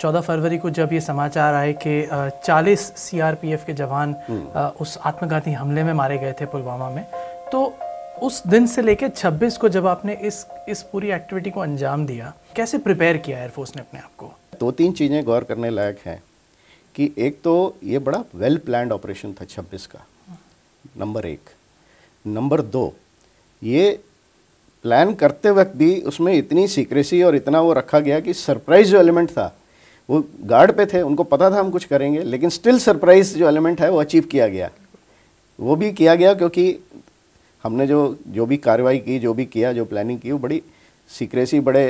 14 फरवरी को जब ये समाचार आए कि 40 सीआरपीएफ के जवान हम्म। उस आत्मघाती हमले में मारे गए थे पुलवामा में तो उस दिन से लेकर 26 को जब आपने इस इस पूरी एक्टिविटी को अंजाम दिया कैसे प्रिपेयर किया एयरफोर्स ने अपने आप को दो तीन चीज़ें गौर करने लायक हैं कि एक तो ये बड़ा वेल प्लान ऑपरेशन था छब्बीस का नंबर एक नंबर दो ये प्लान करते वक्त भी उसमें इतनी सीक्रेसी और इतना वो रखा गया कि सरप्राइज जो एलिमेंट था वो गार्ड पे थे उनको पता था हम कुछ करेंगे लेकिन स्टिल सरप्राइज जो एलिमेंट है वो अचीव किया गया वो भी किया गया क्योंकि हमने जो जो भी कार्रवाई की जो भी किया जो प्लानिंग की वो बड़ी सीक्रेसी बड़े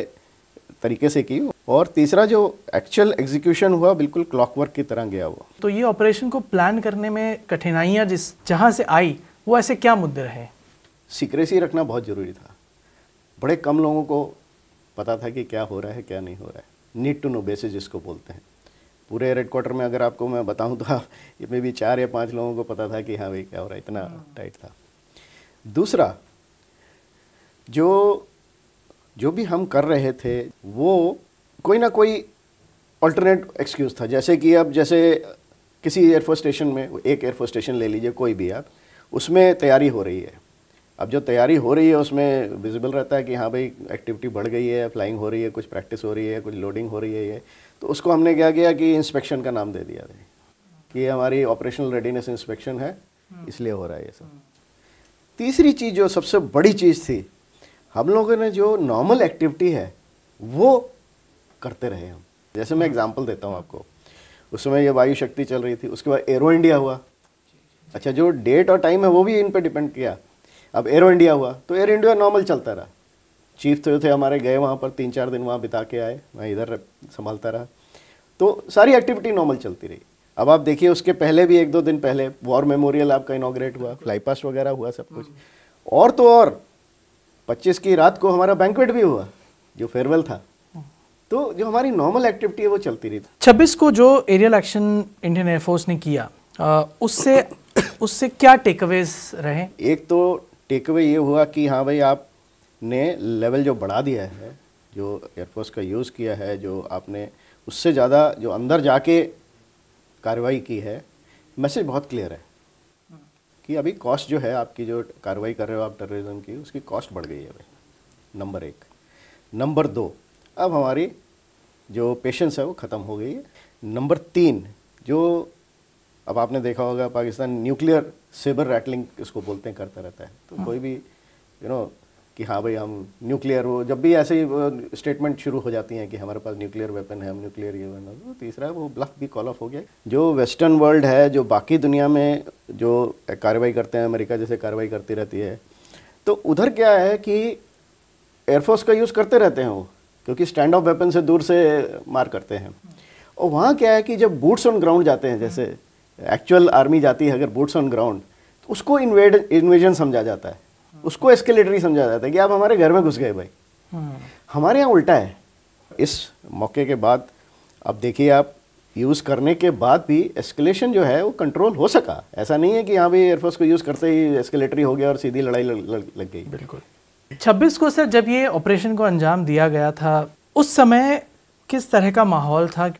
तरीके से की और तीसरा जो एक्चुअल एग्जीक्यूशन हुआ बिल्कुल क्लॉकवर्क की तरह गया वो तो ये ऑपरेशन को प्लान करने में कठिनाइयाँ जिस जहाँ से आई वो ऐसे क्या मुद्दे रहे सीक्रेसी रखना बहुत ज़रूरी था बड़े कम लोगों को पता था कि क्या हो रहा है क्या नहीं हो रहा है नीड टू नो बेसिस जिसको बोलते हैं पूरे रेड क्वार्टर में अगर आपको मैं बताऊं तो आप में भी चार या पांच लोगों को पता था कि हाँ भाई क्या हो रहा है इतना टाइट हाँ। था दूसरा जो जो भी हम कर रहे थे वो कोई ना कोई अल्टरनेट एक्सक्यूज़ था जैसे कि अब जैसे किसी एयरफोर्स स्टेशन में एक एयरफोर्स स्टेशन ले लीजिए कोई भी आप उसमें तैयारी हो रही है अब जो तैयारी हो रही है उसमें विजिबल रहता है कि हाँ भाई एक्टिविटी बढ़ गई है फ्लाइंग हो रही है कुछ प्रैक्टिस हो रही है कुछ लोडिंग हो रही है ये तो उसको हमने क्या किया कि इंस्पेक्शन का नाम दे दिया था कि हमारी ऑपरेशनल रेडीनेस इंस्पेक्शन है इसलिए हो रहा है ये सब तीसरी चीज़ जो सबसे बड़ी चीज़ थी हम लोगों ने जो नॉर्मल एक्टिविटी है वो करते रहे हम जैसे मैं एग्जाम्पल देता हूँ आपको उस समय ये वायु शक्ति चल रही थी उसके बाद एरो इंडिया हुआ अच्छा जो डेट और टाइम है वो भी इन पर डिपेंड किया अब एयर इंडिया हुआ तो एयर इंडिया नॉर्मल चलता रहा चीफ जो थे हमारे गए वहाँ पर तीन चार दिन वहाँ बिता के आए मैं इधर संभालता रहा तो सारी एक्टिविटी नॉर्मल चलती रही अब आप देखिए उसके पहले भी एक दो दिन पहले वॉर मेमोरियल आपका इनाग्रेट हुआ फ्लाईपास वगैरह हुआ सब कुछ हम्म। और तो और 25 की रात को हमारा बैंकवेट भी हुआ जो फेयरवेल था हम्म। तो जो हमारी नॉर्मल एक्टिविटी है वो चलती रही छब्बीस को जो एरियल एक्शन इंडियन एयरफोर्स ने किया उससे उससे क्या टेकअवेज रहे एक तो टेक अवे ये हुआ कि हाँ भाई आपने लेवल जो बढ़ा दिया है जो एयरफोर्स का यूज़ किया है जो आपने उससे ज़्यादा जो अंदर जाके कार्रवाई की है मैसेज बहुत क्लियर है कि अभी कॉस्ट जो है आपकी जो कार्रवाई कर रहे हो आप टेररिज्म की उसकी कॉस्ट बढ़ गई है भाई नंबर एक नंबर दो अब हमारी जो पेशेंस है वो ख़त्म हो गई है नंबर तीन जो अब आपने देखा होगा पाकिस्तान न्यूक्लियर सेबर रैटलिंग इसको बोलते हैं करता रहता है तो हाँ। कोई भी यू नो कि हाँ भाई हम न्यूक्लियर वो जब भी ऐसे ही स्टेटमेंट शुरू हो जाती हैं कि हमारे पास न्यूक्लियर वेपन है हम न्यूक्लियर ये वन तो तीसरा वो ब्लफ भी कॉल ऑफ हो गया जो वेस्टर्न वर्ल्ड है जो बाकी दुनिया में जो कार्रवाई करते हैं अमेरिका जैसे कार्रवाई करती रहती है तो उधर क्या है कि एयरफोर्स का यूज़ करते रहते हैं वो क्योंकि स्टैंड ऑफ वेपन से दूर से मार करते हैं और वहाँ क्या है कि जब बूट्स ऑन ग्राउंड जाते हैं जैसे एक्चुअल आर्मी जाती है अगर बोट्स ऑन ग्राउंड तो उसको इन्वेड इन्वेजन समझा जाता है उसको एस्केलेटरी समझा जाता है कि आप हमारे घर में घुस गए भाई हम्म। हमारे यहाँ उल्टा है इस मौके के बाद अब देखिए आप यूज़ करने के बाद भी एस्केलेशन जो है वो कंट्रोल हो सका ऐसा नहीं है कि यहाँ भी एयरफोर्स को यूज़ करते ही एस्केलेटरी हो गया और सीधी लड़ाई लग गई बिल्कुल 26 को सर जब ये ऑपरेशन को अंजाम दिया गया था उस समय किस तरह का माहौल था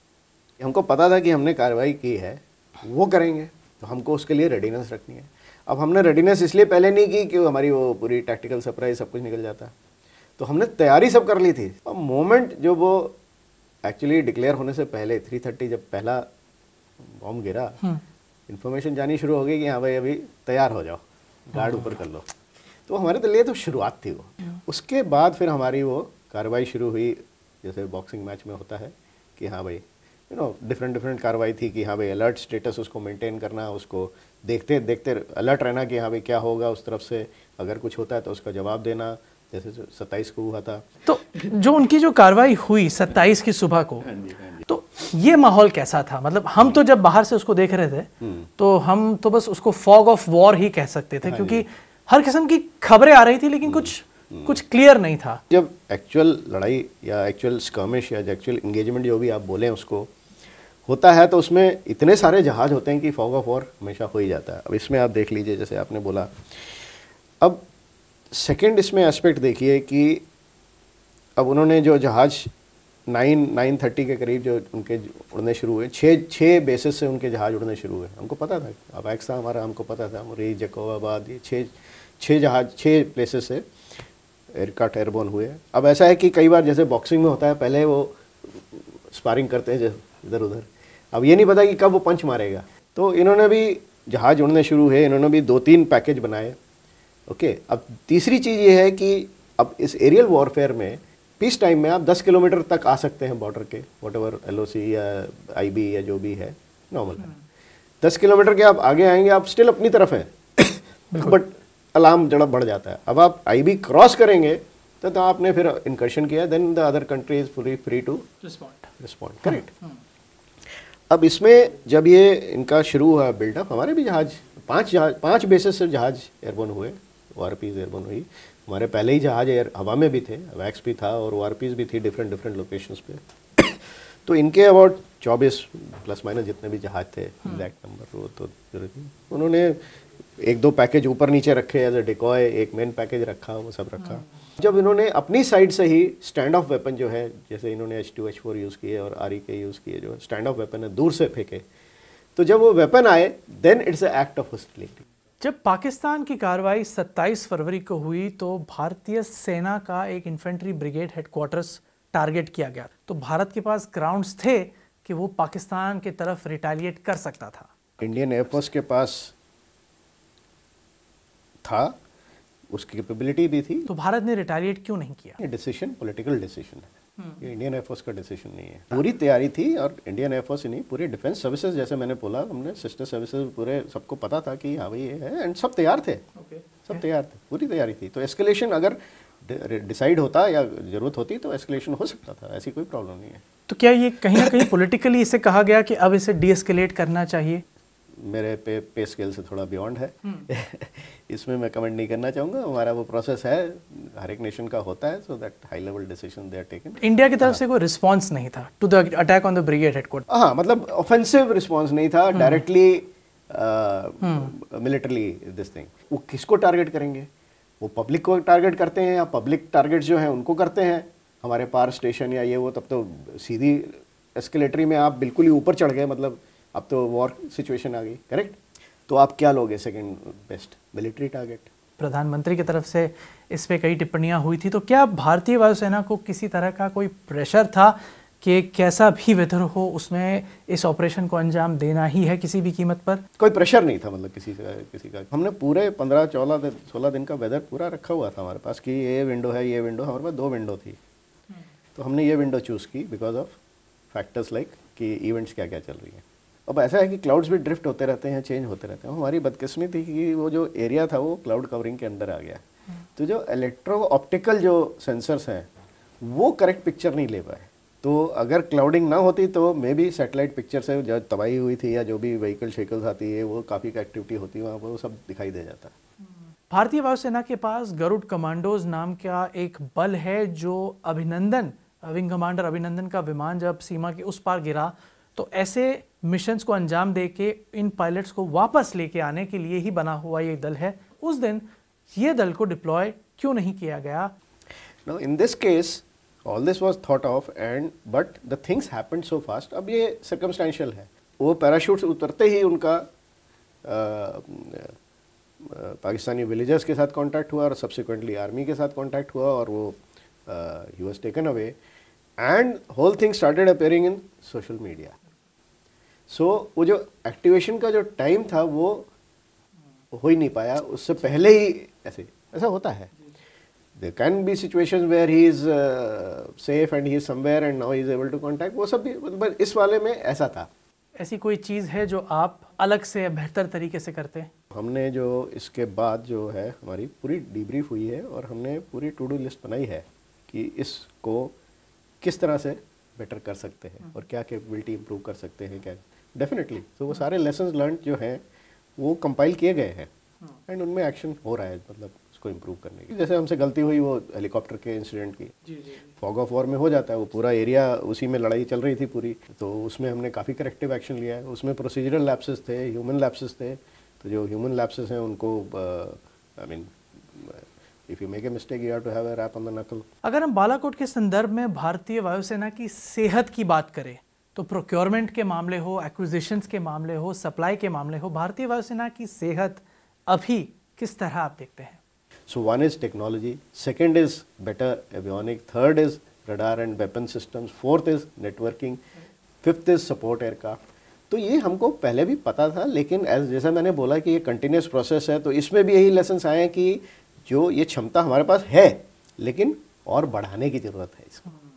हमको पता था कि हमने कार्रवाई की है वो करेंगे तो हमको उसके लिए रेडीनेस रखनी है अब हमने रेडीनेस इसलिए पहले नहीं की कि हमारी वो पूरी टैक्टिकल सरप्राइज सब कुछ निकल जाता तो हमने तैयारी सब कर ली थी और मोमेंट जो वो एक्चुअली डिक्लेयर होने से पहले थ्री थर्टी जब पहला बॉम्ब गिरा इन्फॉर्मेशन हम्म। जानी शुरू हो गई कि हाँ भाई अभी तैयार हो जाओ गार्ड हम्म। ऊपर कर लो तो हमारे लिए तो शुरुआत थी वो हम्म। उसके बाद फिर हमारी वो कार्रवाई शुरू हुई जैसे बॉक्सिंग मैच में होता है कि हाँ भाई यू नो डिफरेंट डिफरेंट कार्रवाई थी कि हाँ भाई अलर्ट स्टेटस उसको मेंटेन करना उसको देखते देखते अलर्ट रहना कि हाँ भाई क्या होगा उस तरफ से अगर कुछ होता है तो उसका जवाब देना जैसे सत्ताईस को हुआ था तो जो उनकी जो कार्रवाई हुई सत्ताईस की सुबह को हाँ हाँ तो ये माहौल कैसा था मतलब हम तो जब बाहर से उसको देख रहे थे हम्म। तो हम तो बस उसको फॉग ऑफ वॉर ही कह सकते थे हाँ क्योंकि हर किस्म की खबरें आ रही थी लेकिन कुछ हम्म, हम्म। कुछ क्लियर नहीं था जब एक्चुअल लड़ाई या एक्चुअल स्कर्मिश या एक्चुअल इंगेजमेंट जो भी आप बोले उसको होता है तो उसमें इतने सारे जहाज़ होते हैं कि फॉग ऑफ वॉर हमेशा हो ही जाता है अब इसमें आप देख लीजिए जैसे आपने बोला अब सेकंड इसमें एस्पेक्ट देखिए कि अब उन्होंने जो जहाज़ नाइन नाइन थर्टी के करीब जो उनके उड़ने शुरू हुए छः छः बेसिस से उनके जहाज़ उड़ने शुरू हुए हमको पता था अब था हमारा हमको पता था मुरी जकोबाबाद ये छः छः जहाज छः प्लेसेस से एयरक्राफ्ट एयरबोन हुए अब ऐसा है कि कई बार जैसे बॉक्सिंग में होता है पहले वो स्पारिंग करते हैं इधर उधर अब ये नहीं पता कि कब वो पंच मारेगा तो इन्होंने भी जहाज उड़ने शुरू हुए इन्होंने भी दो तीन पैकेज बनाए ओके अब तीसरी चीज़ ये है कि अब इस एरियल वॉरफेयर में पीस टाइम में आप 10 किलोमीटर तक आ सकते हैं बॉर्डर के वॉट एवर एल या आई या जो भी है नॉर्मल है दस किलोमीटर के आप आगे आएंगे आप स्टिल अपनी तरफ हैं बट अलार्म जड़ा बढ़ जाता है अब आप आई क्रॉस करेंगे तो, तो आपने फिर इनकर्शन किया then the other country is fully free to respond respond correct अब इसमें जब ये इनका शुरू हुआ बिल्डअप हमारे भी जहाज पांच जहाज पांच बेसिस से जहाज एयरबोन हुए ओ आर पीज एयरबोन हुई हमारे पहले ही जहाज एयर हवा में भी थे वैक्स भी था और ओ आर पीज भी थी डिफरेंट डिफरेंट लोकेशंस पे तो इनके अबाउट चौबीस प्लस माइनस जितने भी जहाज थे एग्जैक्ट हम्म। नंबर वो तो उन्होंने एक दो पैकेज ऊपर नीचे रखे एज अ डिकॉय एक मेन पैकेज रखा वो सब रखा जब इन्होंने अपनी साइड से ही स्टैंड ऑफ वेपन जो है जैसे इन्होंने H two H four use किए और आर ई के यूज़ किए जो स्टैंड ऑफ वेपन है दूर से फेंके तो जब वो वेपन आए then it's act of hostility जब पाकिस्तान की कार्रवाई 27 फरवरी को हुई तो भारतीय सेना का एक इन्फेंट्री ब्रिगेड हेडक्वार्टर्स टारगेट किया गया तो भारत के पास ग्राउंड्स थे कि वो पाकिस्तान की तरफ रिटेलिएट कर सकता था इंडियन एयरफोर्स के पास था उसकी कैपेबिलिटी भी थी तो भारत ने रिटेलिएट क्यों नहीं किया ये डिसीजन पॉलिटिकल डिसीजन है हम्म। ये इंडियन एयरफोर्स का डिसीजन नहीं है पूरी तैयारी थी और इंडियन एयरफोर्स ही नहीं पूरे डिफेंस सर्विसेज जैसे मैंने बोला हमने सिस्टर सर्विसेज पूरे सबको पता था कि हाँ भाई ये है एंड सब तैयार थे okay. सब तैयार थे पूरी तैयारी थी तो एस्केलेशन अगर डिसाइड होता या जरूरत होती तो एस्केलेशन हो सकता था ऐसी कोई प्रॉब्लम नहीं है तो क्या ये कहीं ना कहीं पोलिटिकली इसे कहा गया कि अब इसे डीएस्केलेट करना चाहिए मेरे पे पे स्केल से थोड़ा बियॉन्ड है हम्म। इसमें मैं कमेंट नहीं करना चाहूँगा हमारा वो प्रोसेस है हर एक नेशन का होता है so that high level decision they are taken India की तरफ हाँ। से कोई रिस्पांस नहीं था to the attack on the brigade headquarter हाँ मतलब ऑफेंसिव रिस्पांस नहीं था डायरेक्टली मिलिटरली दिस थिंग वो किसको टारगेट करेंगे वो पब्लिक को टारगेट करते हैं या पब्लिक टारगेट जो हैं उनको करते हैं हमारे पार स्टेशन या ये वो तब तो सीधी एस्केलेटरी में आप बिल्कुल ही ऊपर चढ़ गए मतलब अब तो वॉर सिचुएशन आ गई करेक्ट तो आप क्या लोगे सेकेंड बेस्ट मिलिट्री टारगेट प्रधानमंत्री की तरफ से इस पे कई टिप्पणियां हुई थी तो क्या भारतीय वायुसेना को किसी तरह का कोई प्रेशर था कि कैसा भी वेदर हो उसमें इस ऑपरेशन को अंजाम देना ही है किसी भी कीमत पर कोई प्रेशर नहीं था मतलब किसी का किसी का हमने पूरे पंद्रह चौदह दिन सोलह दिन का वेदर पूरा रखा हुआ था हमारे पास कि ये विंडो है ये विंडो हमारे पास दो विंडो थी हम्म। तो हमने ये विंडो चूज़ की बिकॉज ऑफ फैक्टर्स लाइक कि इवेंट्स क्या क्या चल रही है अब ऐसा है कि क्लाउड्स भी ड्रिफ्ट होते रहते हैं चेंज होते रहते हैं हमारी बदकिस्मती थी कि वो जो एरिया था वो क्लाउड कवरिंग के अंदर आ गया तो जो इलेक्ट्रो ऑप्टिकल जो सेंसर्स हैं वो करेक्ट पिक्चर नहीं ले पाए तो अगर क्लाउडिंग ना होती तो मे बी सैटेलाइट पिक्चर से जो तबाही हुई थी या जो भी वहीकल शेकल्स आती है वो काफ़ी एक्टिविटी होती है वहाँ पर वो सब दिखाई दे जाता है भारतीय वायुसेना के पास गरुड़ कमांडोज नाम का एक बल है जो अभिनंदन विंग कमांडर अभिनंदन का विमान जब सीमा के उस पार गिरा तो ऐसे मिशंस को अंजाम दे के इन पायलट्स को वापस लेके आने के लिए ही बना हुआ ये दल है उस दिन ये दल को डिप्लॉय क्यों नहीं किया गया no in this case all this was thought of and but the things happened so fast अब ये सर्कमस्टेंशियल है वो पैराशूट उतरते ही उनका पाकिस्तानी विलेजर्स के साथ कॉन्टैक्ट हुआ और सब्सिक्वेंटली आर्मी के साथ कॉन्टैक्ट हुआ और वो he was taken away and whole thing started appearing in social media so so, वो जो एक्टिवेशन का जो टाइम था वो हो ही नहीं पाया उससे पहले ही ऐसे ऐसा होता है there can be situation where he is safe and he is somewhere and now is able to contact वो सब भी इस वाले में ऐसा था ऐसी कोई चीज़ है जो आप अलग से बेहतर तरीके से करते हैं हमने जो इसके बाद जो है हमारी पूरी डिब्रीफ हुई है और हमने पूरी टू डू लिस्ट बनाई है कि इसको किस तरह से बेटर कर सकते हैं हम्म। और क्या कैपेबिलिटी इम्प्रूव कर सकते हैं क्या डेफिनेटली तो वो सारे लेसन लर्न जो हैं वो कंपाइल किए गए हैं एंड हाँ। उनमें एक्शन हो रहा है मतलब उसको इम्प्रूव करने की जैसे हमसे गलती हुई वो हेलीकॉप्टर के इंसिडेंट की फॉग ऑफ वॉर में हो जाता है वो पूरा एरिया उसी में लड़ाई चल रही थी पूरी तो उसमें हमने काफ़ी करेक्टिव एक्शन लिया है उसमें प्रोसीजरल लैप्सेस थे ह्यूमन लैप्सेस थे तो जो ह्यूमन लैप्सेस हैं उनको I mean if you make a mistake you have to have a rap on the knuckle अगर हम बालाकोट के संदर्भ में भारतीय वायुसेना की सेहत की बात करें तो प्रोक्योरमेंट के मामले हो एक्विजिशंस के मामले हो सप्लाई के मामले हो भारतीय वायुसेना की सेहत अभी किस तरह आप देखते हैं so one is technology second is better avionic third is radar and weapon system fourth is networking fifth is support aircraft तो ये हमको पहले भी पता था लेकिन एज जैसा मैंने बोला कि ये कंटिन्यूस प्रोसेस है तो इसमें भी यही लेसन्स आए हैं कि जो ये क्षमता हमारे पास है लेकिन और बढ़ाने की ज़रूरत है इसको